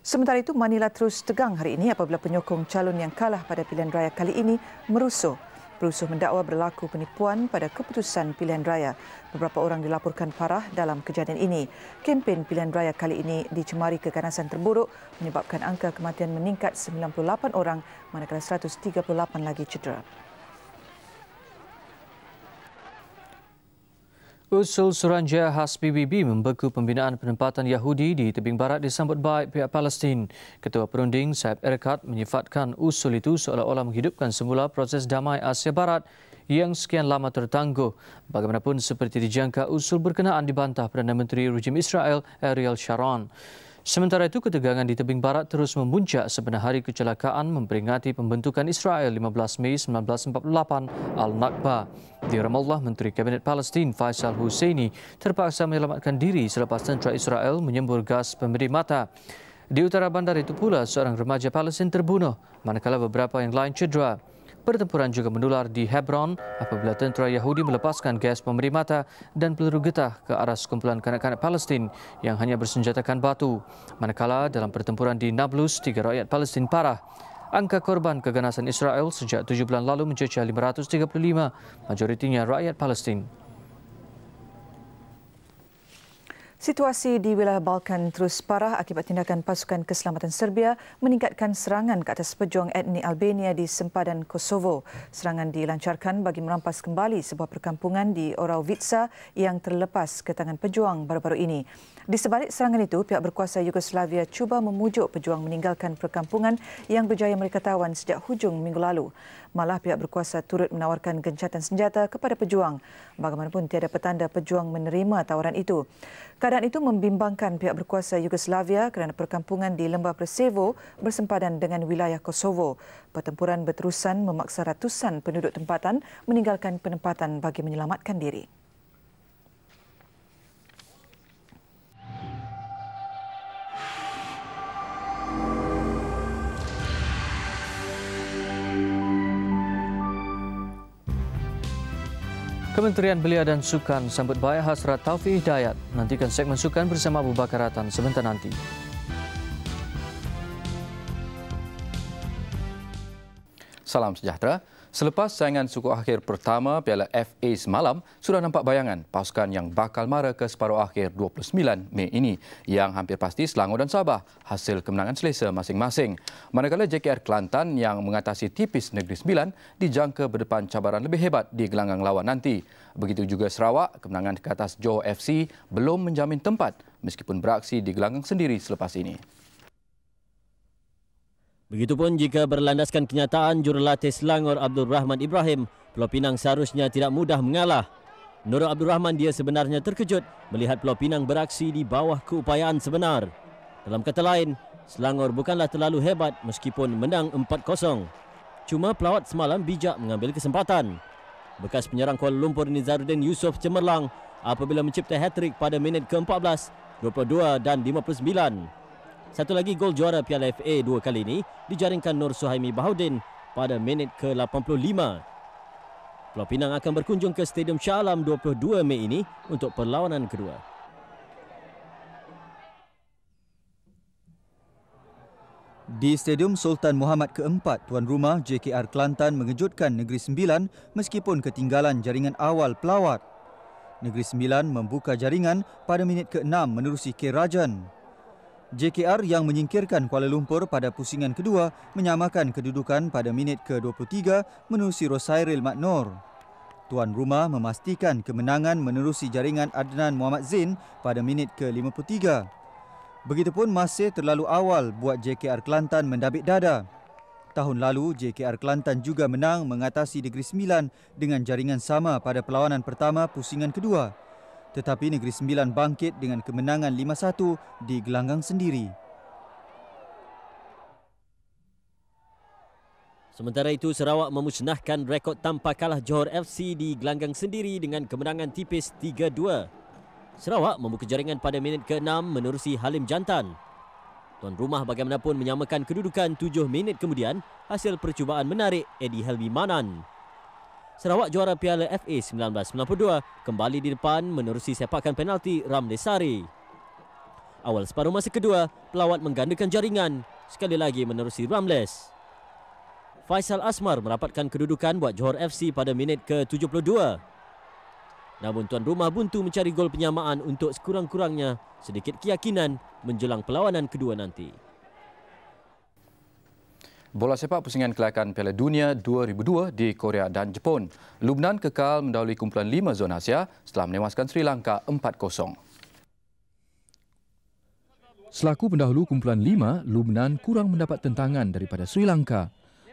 Sementara itu, Manila terus tegang hari ini apabila penyokong calon yang kalah pada pilihan raya kali ini merusuh. Perusuh mendakwa berlaku penipuan pada keputusan pilihan raya. Beberapa orang dilaporkan parah dalam kejadian ini. Kempen pilihan raya kali ini dicemari keganasan terburuk menyebabkan angka kematian meningkat 98 orang manakala 138 lagi cedera. Usul Suranjaya khas PBB membeku pembinaan penempatan Yahudi di Tebing Barat disambut baik pihak Palestin. Ketua Perunding Saib Erekat menyifatkan usul itu seolah-olah menghidupkan semula proses damai Asia Barat yang sekian lama tertangguh. Bagaimanapun seperti dijangka usul berkenaan dibantah Perdana Menteri Rujim Israel Ariel Sharon. Sementara itu, ketegangan di tebing barat terus memuncak sebenar hari kecelakaan memperingati pembentukan Israel 15 Mei 1948 Al-Nakba. Di Ramallah, Menteri Kabinet Palestin Faisal Husseini terpaksa menyelamatkan diri selepas tentera Israel menyembur gas pemberi mata. Di utara bandar itu pula, seorang remaja Palestin terbunuh, manakala beberapa yang lain cedera. Pertempuran juga mendular di Hebron apabila tentera Yahudi melepaskan gas pemberi mata dan peluru getah ke arah sekumpulan kanak-kanak Palestin yang hanya bersenjatakan batu. Manakala dalam pertempuran di Nablus, tiga rakyat Palestin parah. Angka korban keganasan Israel sejak tujuh bulan lalu mencecah 535, majoritinya rakyat Palestin. Situasi di wilayah Balkan terus parah akibat tindakan pasukan keselamatan Serbia meningkatkan serangan ke atas pejuang etni Albania di sempadan Kosovo. Serangan dilancarkan bagi merampas kembali sebuah perkampungan di Orovica yang terlepas ke tangan pejuang baru-baru ini. Di sebalik serangan itu, pihak berkuasa Yugoslavia cuba memujuk pejuang meninggalkan perkampungan yang berjaya mereka tawan sejak hujung minggu lalu malah pihak berkuasa turut menawarkan gencatan senjata kepada pejuang. Bagaimanapun tiada petanda pejuang menerima tawaran itu. Keadaan itu membimbangkan pihak berkuasa Yugoslavia kerana perkampungan di Lembah Presevo bersempadan dengan wilayah Kosovo. Pertempuran berterusan memaksa ratusan penduduk tempatan meninggalkan penempatan bagi menyelamatkan diri. Kementerian Belia dan Sukan sambut baik hasrat Taufik Hidayat. Nantikan segmen Sukan bersama Abu Bakar Atan sebentar nanti. Salam sejahtera. Selepas saingan suku akhir pertama Piala FA semalam, sudah nampak bayangan pasukan yang bakal mara ke separuh akhir 29 Mei ini yang hampir pasti Selangor dan Sabah hasil kemenangan selesa masing-masing. Manakala JKR Kelantan yang mengatasi tipis Negeri Sembilan dijangka berdepan cabaran lebih hebat di gelanggang lawan nanti. Begitu juga Sarawak, kemenangan ke atas Johor FC belum menjamin tempat meskipun beraksi di gelanggang sendiri selepas ini. Begitupun jika berlandaskan kenyataan jurulatih Selangor Abdul Rahman Ibrahim, Pulau Pinang seharusnya tidak mudah mengalah. Menurut Abdul Rahman, dia sebenarnya terkejut melihat Pulau Pinang beraksi di bawah keupayaan sebenar. Dalam kata lain, Selangor bukanlah terlalu hebat meskipun menang 4-0. Cuma pelawat semalam bijak mengambil kesempatan. Bekas penyerang Kuala Lumpur Nizaruddin Yusof Cemerlang apabila mencipta hat-trick pada minit ke-14, 22 dan 59. Satu lagi gol juara Piala FA dua kali ini dijaringkan Nur Suhaimi Bahaudin pada minit ke-85. Pulau Pinang akan berkunjung ke Stadium Shah Alam 22 Mei ini untuk perlawanan kedua. Di Stadium Sultan Muhammad keempat, tuan rumah JKR Kelantan mengejutkan Negeri Sembilan meskipun ketinggalan jaringan awal pelawat. Negeri Sembilan membuka jaringan pada minit ke-6 menerusi K. Rajan. JKR yang menyingkirkan Kuala Lumpur pada pusingan kedua menyamakan kedudukan pada minit ke-23 menerusi Rosairil Maknor. Tuan Rumah memastikan kemenangan menerusi jaringan Adnan Muhammad Zain pada minit ke-53. Begitupun masih terlalu awal buat JKR Kelantan mendabik dada. Tahun lalu, JKR Kelantan juga menang mengatasi Negeri Sembilan dengan jaringan sama pada perlawanan pertama pusingan kedua tetapi Negeri Sembilan bangkit dengan kemenangan 5-1 di gelanggang sendiri. Sementara itu, Sarawak memusnahkan rekod tanpa kalah Johor FC di gelanggang sendiri dengan kemenangan tipis 3-2. Sarawak membuka jaringan pada minit ke-6 menerusi Halim Jantan. Tuan rumah bagaimanapun menyamakan kedudukan tujuh minit kemudian hasil percubaan menarik Eddie Helmi Manan. Sarawak juara Piala FA 1992 kembali di depan menerusi sepakan penalti Ramli Sari. Awal separuh masa kedua, pelawat menggandakan jaringan sekali lagi menerusi Ramles. Faisal Asmar merapatkan kedudukan buat Johor FC pada minit ke-72. Namun tuan rumah buntu mencari gol penyamaan untuk sekurang-kurangnya sedikit keyakinan menjelang perlawanan kedua nanti. Bola sepak pusingan kelayakan Piala Dunia 2002 di Korea dan Jepun. Lubnan kekal mendahului kumpulan Lima zon Asia setelah menewaskan Sri Lanka 4-0. Selaku pendahulu kumpulan Lima, Lubnan kurang mendapat tentangan daripada Sri Lanka.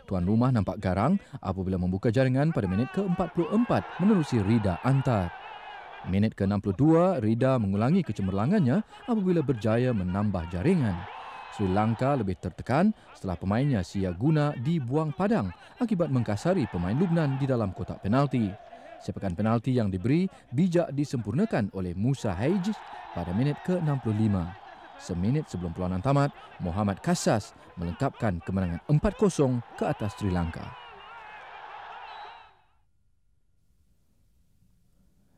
Tuan rumah nampak garang apabila membuka jaringan pada minit ke-44 menerusi Rida Antar. Minit ke-62, Rida mengulangi kecemerlangannya apabila berjaya menambah jaringan. Sri Lanka lebih tertekan setelah pemainnya Sia Guna dibuang padang akibat mengkasari pemain Lubnan di dalam kotak penalti. Sepakan penalti yang diberi bijak disempurnakan oleh Musa Haijis pada minit ke-65. Seminit sebelum peluangan tamat, Muhammad Kassas melengkapkan kemenangan 4-0 ke atas Sri Lanka.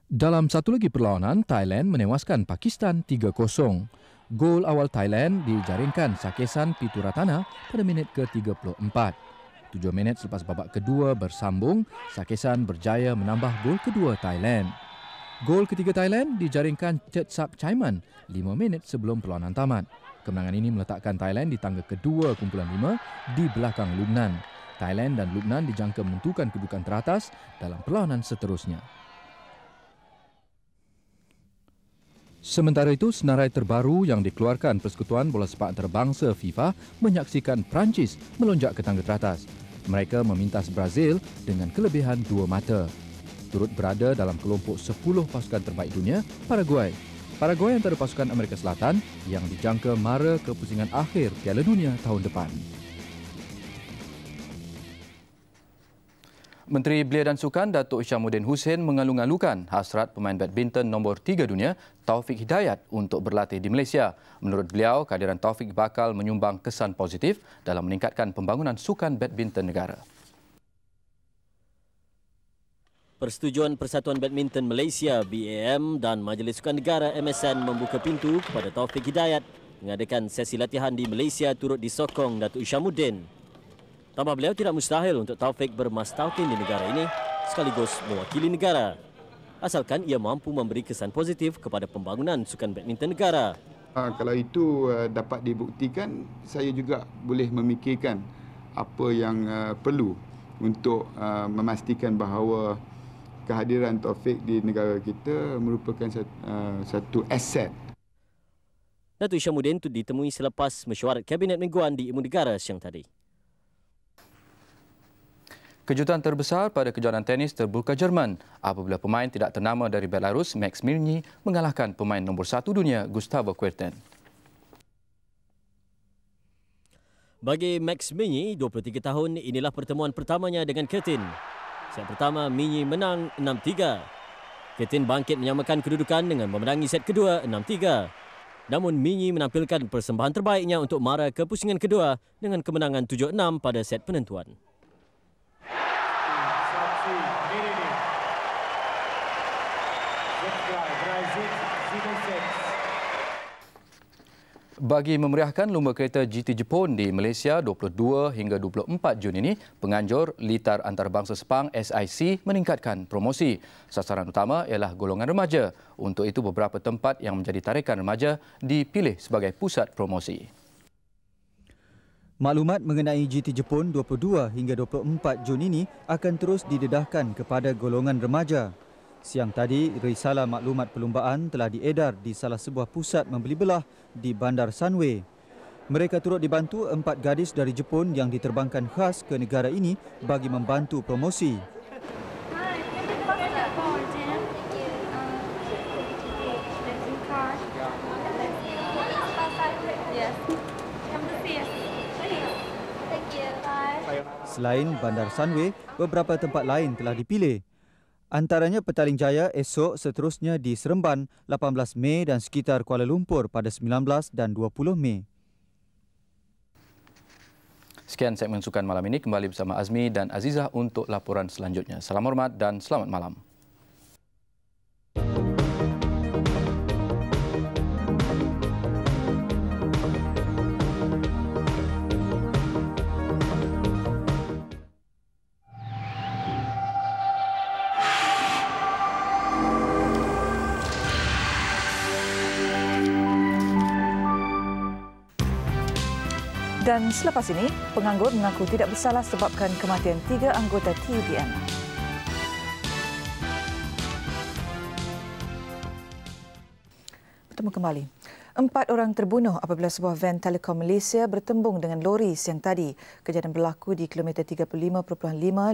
Dalam satu lagi perlawanan, Thailand menewaskan Pakistan 3-0. Gol awal Thailand dijaringkan Sakesan Pituratana pada minit ke-34. Tujuh minit selepas babak kedua bersambung, Sakesan berjaya menambah gol kedua Thailand. Gol ketiga Thailand dijaringkan Chet Sak Chaiman lima minit sebelum perlawanan tamat. Kemenangan ini meletakkan Thailand di tangga kedua kumpulan lima di belakang Lubnan. Thailand dan Lubnan dijangka menentukan kedudukan teratas dalam perlawanan seterusnya. Sementara itu, senarai terbaru yang dikeluarkan Persekutuan Bola Sepak Antarabangsa FIFA menyaksikan Perancis melonjak ke tangga teratas. Mereka memintas Brazil dengan kelebihan dua mata. Turut berada dalam kelompok 10 pasukan terbaik dunia, Paraguay. Paraguay antara pasukan Amerika Selatan yang dijangka mara ke pusingan akhir Piala Dunia tahun depan. Menteri Belia dan Sukan Datuk Syamuddin Hussein mengalung-alungkan hasrat pemain badminton nombor tiga dunia Taufik Hidayat untuk berlatih di Malaysia. Menurut beliau, kehadiran Taufik bakal menyumbang kesan positif dalam meningkatkan pembangunan sukan badminton negara. Persetujuan Persatuan Badminton Malaysia BAM dan Majlis Sukan Negara MSN membuka pintu kepada Taufik Hidayat mengadakan sesi latihan di Malaysia turut disokong Datuk Syamuddin. Tambah beliau tidak mustahil untuk Taufik bermastautin di negara ini sekaligus mewakili negara. Asalkan ia mampu memberi kesan positif kepada pembangunan sukan badminton negara. Ha, kalau itu uh, dapat dibuktikan, saya juga boleh memikirkan apa yang uh, perlu untuk uh, memastikan bahawa kehadiran Taufik di negara kita merupakan satu, uh, satu aset. Datuk Syamuddin itu ditemui selepas mesyuarat Kabinet Mingguan di Imun Negara siang tadi. Kejutan terbesar pada kejohanan tenis terbuka Jerman apabila pemain tidak ternama dari Belarus, Max Mirny, mengalahkan pemain nombor satu dunia, Gustavo Kuerten. Bagi Max Mirny, 23 tahun, inilah pertemuan pertamanya dengan Kuerten. Set pertama, Mirny menang 6-3. Kuerten bangkit menyamakan kedudukan dengan memenangi set kedua 6-3. Namun Minyi menampilkan persembahan terbaiknya untuk mara ke pusingan kedua dengan kemenangan 7-6 pada set penentuan. bagi memeriahkan lumba kereta GT Jepun di Malaysia 22 hingga 24 Jun ini, penganjur litar antarabangsa Sepang SIC meningkatkan promosi. Sasaran utama ialah golongan remaja. Untuk itu beberapa tempat yang menjadi tarikan remaja dipilih sebagai pusat promosi. Maklumat mengenai GT Jepun 22 hingga 24 Jun ini akan terus didedahkan kepada golongan remaja. Siang tadi, risalah maklumat perlumbaan telah diedar di salah sebuah pusat membeli belah di Bandar Sunway. Mereka turut dibantu empat gadis dari Jepun yang diterbangkan khas ke negara ini bagi membantu promosi. Selain Bandar Sunway, beberapa tempat lain telah dipilih antaranya Petaling Jaya esok seterusnya di Seremban 18 Mei dan sekitar Kuala Lumpur pada 19 dan 20 Mei. Sekian segmen sukan malam ini kembali bersama Azmi dan Azizah untuk laporan selanjutnya. Salam hormat dan selamat malam. Dan selepas ini, penganggur mengaku tidak bersalah sebabkan kematian tiga anggota TUDM. Bertemu kembali. Empat orang terbunuh apabila sebuah van Telekom Malaysia bertembung dengan lori siang tadi. Kejadian berlaku di kilometer 35.5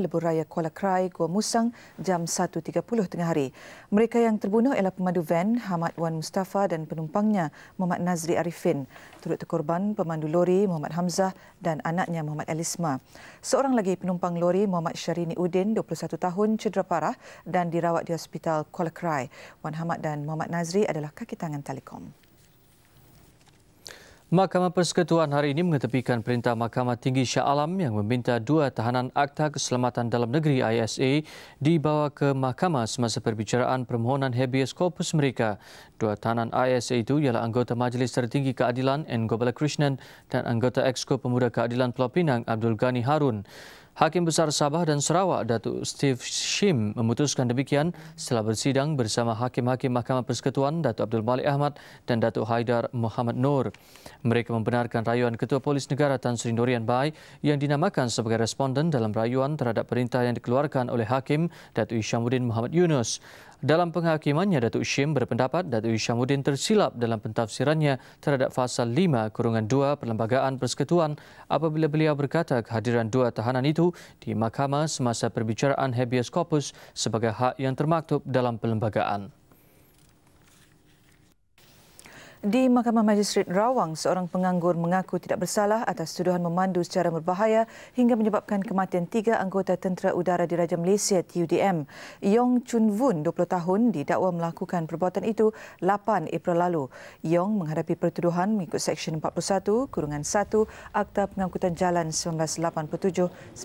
lebur raya Kuala Krai, Gua Musang jam 1.30 tengah hari. Mereka yang terbunuh ialah pemandu van Hamad Wan Mustafa dan penumpangnya Muhammad Nazri Arifin. Turut terkorban pemandu lori Muhammad Hamzah dan anaknya Muhammad Elisma. Seorang lagi penumpang lori Muhammad Syarini Udin, 21 tahun, cedera parah dan dirawat di Hospital Kuala Krai. Wan Hamad dan Muhammad Nazri adalah kaki tangan Telekom. Mahkamah Persekutuan hari ini mengetepikan perintah Mahkamah Tinggi Shah Alam yang meminta dua tahanan Akta Keselamatan Dalam Negeri ISA dibawa ke mahkamah semasa perbicaraan permohonan habeas corpus mereka. Dua tahanan ISA itu ialah anggota Majlis Tertinggi Keadilan N. Gobala Krishnan dan anggota Exco Pemuda Keadilan Pulau Pinang Abdul Ghani Harun. Hakim Besar Sabah dan Sarawak Datuk Steve Shim memutuskan demikian setelah bersidang bersama Hakim-Hakim Mahkamah Persekutuan Datuk Abdul Malik Ahmad dan Datuk Haidar Muhammad Nur. Mereka membenarkan rayuan Ketua Polis Negara Tan Sri Norian Bai yang dinamakan sebagai responden dalam rayuan terhadap perintah yang dikeluarkan oleh Hakim Datuk Isyamuddin Muhammad Yunus. Dalam penghakimannya, Datuk Syim berpendapat Datuk Isyamuddin tersilap dalam pentafsirannya terhadap fasa 5 kurungan 2 Perlembagaan Persekutuan apabila beliau berkata kehadiran dua tahanan itu di mahkamah semasa perbicaraan habeas corpus sebagai hak yang termaktub dalam perlembagaan. Di Mahkamah Majistret Rawang, seorang penganggur mengaku tidak bersalah atas tuduhan memandu secara berbahaya hingga menyebabkan kematian tiga anggota Tentera Udara Diraja Malaysia TUDM. Yong Chun Vun, 20 tahun, didakwa melakukan perbuatan itu 8 April lalu. Yong menghadapi pertuduhan mengikut Seksyen 41, Kurungan 1, Akta Pengangkutan Jalan 1987-98.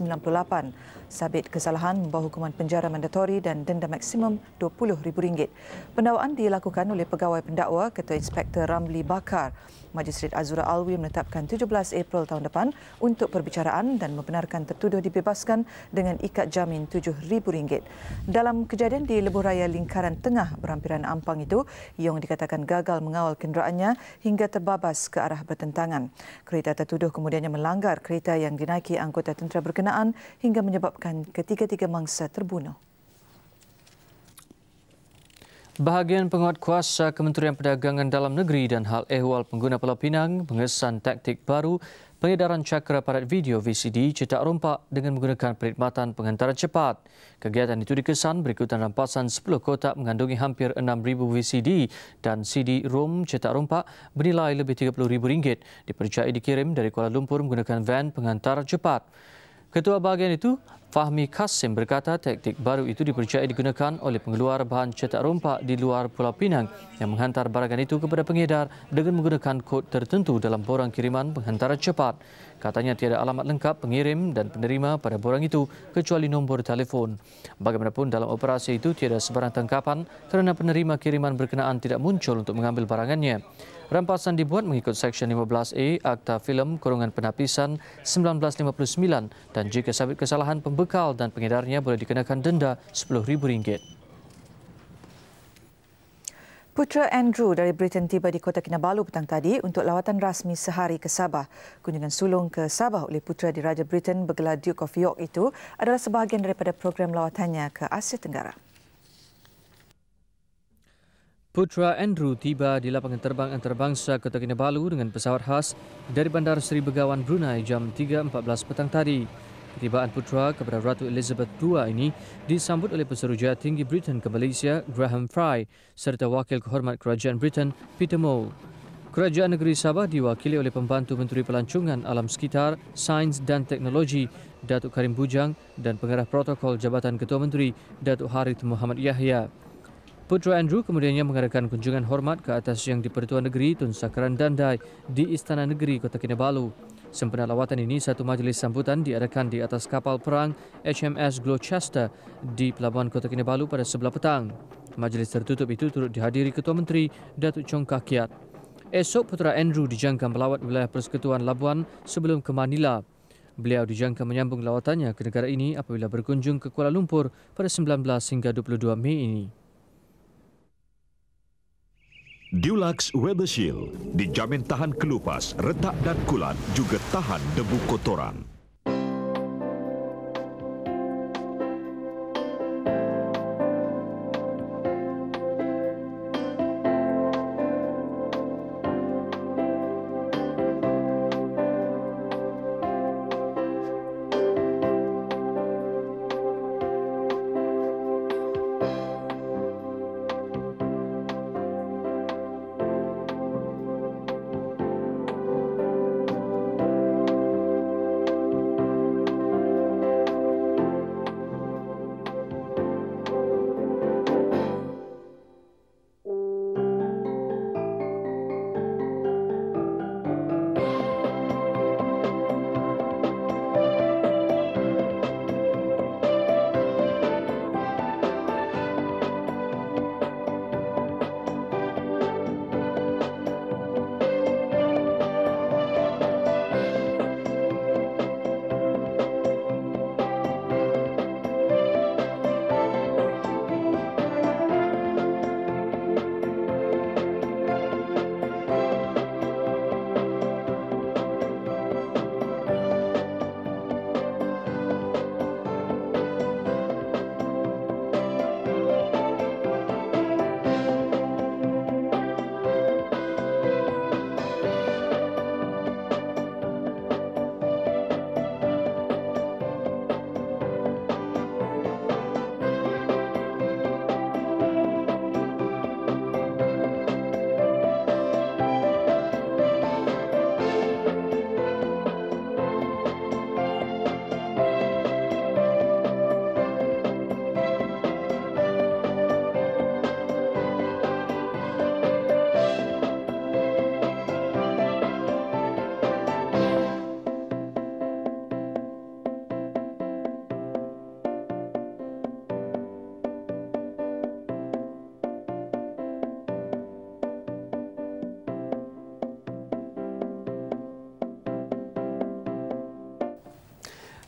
Sabit kesalahan membawa hukuman penjara mandatori dan denda maksimum RM20,000. Pendakwaan dilakukan oleh pegawai pendakwa Ketua Inspektor Ramli Bakar. Majistret Azura Alwi menetapkan 17 April tahun depan untuk perbicaraan dan membenarkan tertuduh dibebaskan dengan ikat jamin RM7,000. Dalam kejadian di Lebuh Raya Lingkaran Tengah berhampiran Ampang itu, Yong dikatakan gagal mengawal kenderaannya hingga terbabas ke arah bertentangan. Kereta tertuduh kemudiannya melanggar kereta yang dinaiki anggota tentera berkenaan hingga menyebabkan ketiga-tiga mangsa terbunuh. Bahagian penguat kuasa Kementerian Perdagangan Dalam Negeri dan Hal Ehwal Pengguna Pulau Pinang mengesan taktik baru pengedaran cakera padat video VCD cetak rompak dengan menggunakan perkhidmatan penghantaran cepat. Kegiatan itu dikesan berikutan rampasan 10 kotak mengandungi hampir 6,000 VCD dan CD ROM cetak rompak bernilai lebih RM30,000 dipercayai dikirim dari Kuala Lumpur menggunakan van penghantar cepat. Ketua bahagian itu, Fahmi Kasim berkata taktik baru itu dipercayai digunakan oleh pengeluar bahan cetak rompak di luar Pulau Pinang yang menghantar barangan itu kepada pengedar dengan menggunakan kod tertentu dalam borang kiriman penghantaran cepat. Katanya tiada alamat lengkap pengirim dan penerima pada borang itu kecuali nombor telefon. Bagaimanapun dalam operasi itu tiada sebarang tangkapan kerana penerima kiriman berkenaan tidak muncul untuk mengambil barangannya. Rampasan dibuat mengikut Seksyen 15A Akta Film Kurungan Penapisan 1959 dan jika sabit kesalahan pembekal dan pengedarnya boleh dikenakan denda RM10,000. Putra Andrew dari Britain tiba di Kota Kinabalu petang tadi untuk lawatan rasmi sehari ke Sabah. Kunjungan sulung ke Sabah oleh putra di Raja Britain bergelar Duke of York itu adalah sebahagian daripada program lawatannya ke Asia Tenggara. Putra Andrew tiba di lapangan terbang antarabangsa Kota Kinabalu dengan pesawat khas dari Bandar Seri Begawan Brunei jam 3.14 petang tadi. Ketibaan putra kepada Ratu Elizabeth II ini disambut oleh Peseroja Tinggi Britain ke Malaysia, Graham Fry, serta Wakil Kehormat Kerajaan Britain, Peter Moore. Kerajaan Negeri Sabah diwakili oleh Pembantu Menteri Pelancongan Alam Sekitar, Sains dan Teknologi, Datuk Karim Bujang dan Pengarah Protokol Jabatan Ketua Menteri, Datuk Harith Muhammad Yahya. Putra Andrew kemudiannya mengadakan kunjungan hormat ke atas yang di-Pertuan Negeri Tun Sakaran Dandai di Istana Negeri Kota Kinabalu. Sempena lawatan ini, satu majlis sambutan diadakan di atas kapal perang HMS Gloucester di Pelabuhan Kota Kinabalu pada sebelah petang. Majlis tertutup itu turut dihadiri Ketua Menteri Datuk Chong Kakiat. Esok, Putra Andrew dijangka melawat wilayah Persekutuan Labuan sebelum ke Manila. Beliau dijangka menyambung lawatannya ke negara ini apabila berkunjung ke Kuala Lumpur pada 19 hingga 22 Mei ini. Dulux Weather Shield dijamin tahan kelupas, retak dan kulat juga tahan debu kotoran.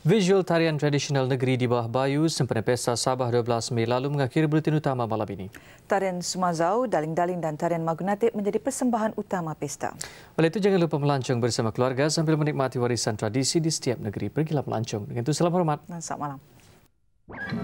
Visual tarian tradisional negeri di bawah bayu sempena pesta Sabah 12 Mei lalu mengakhiri bulletin utama malam ini. Tarian Sumazau, Daling-Daling dan tarian Magunatip menjadi persembahan utama pesta. Oleh itu, jangan lupa melancong bersama keluarga sambil menikmati warisan tradisi di setiap negeri. Pergilah melancong. Dengan itu, salam hormat. selamat malam.